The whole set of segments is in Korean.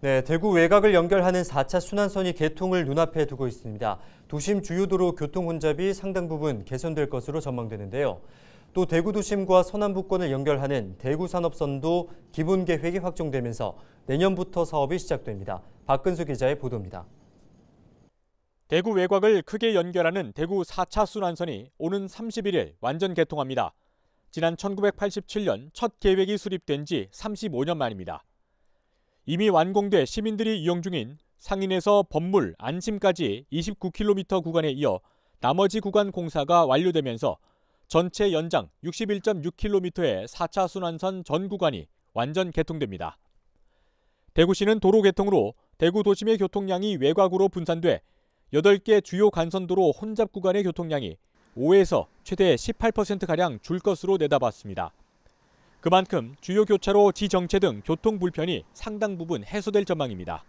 네, 대구 외곽을 연결하는 4차 순환선이 개통을 눈앞에 두고 있습니다. 도심 주요도로 교통 혼잡이 상당 부분 개선될 것으로 전망되는데요. 또 대구 도심과 서남부권을 연결하는 대구 산업선도 기본 계획이 확정되면서 내년부터 사업이 시작됩니다. 박근수 기자의 보도입니다. 대구 외곽을 크게 연결하는 대구 4차 순환선이 오는 31일 완전 개통합니다. 지난 1987년 첫 계획이 수립된 지 35년 만입니다. 이미 완공돼 시민들이 이용 중인 상인에서 법물, 안심까지 29km 구간에 이어 나머지 구간 공사가 완료되면서 전체 연장 61.6km의 4차 순환선 전 구간이 완전 개통됩니다. 대구시는 도로 개통으로 대구 도심의 교통량이 외곽으로 분산돼 8개 주요 간선도로 혼잡 구간의 교통량이 5에서 최대 18%가량 줄 것으로 내다봤습니다. 그만큼 주요 교차로 지정체 등 교통 불편이 상당 부분 해소될 전망입니다.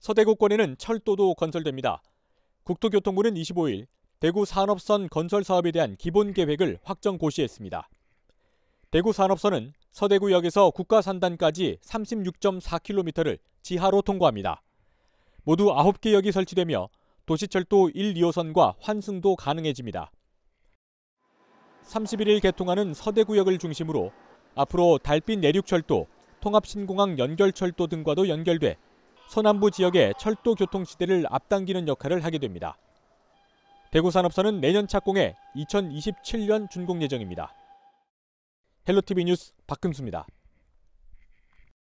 서대구권에는 철도도 건설됩니다. 국토교통부는 25일 대구 산업선 건설 사업에 대한 기본 계획을 확정 고시했습니다. 대구 산업선은 서대구역에서 국가산단까지 36.4km를 지하로 통과합니다. 모두 9개 역이 설치되며 도시철도 1, 2호선과 환승도 가능해집니다. 31일 개통하는 서대구역을 중심으로 앞으로 달빛 내륙철도, 통합신공항 연결철도 등과도 연결돼 서남부 지역의 철도 교통 시대를 앞당기는 역할을 하게 됩니다. 대구산업선은 내년 착공해 2027년 준공 예정입니다. 헬로티비 뉴스 박금수입니다.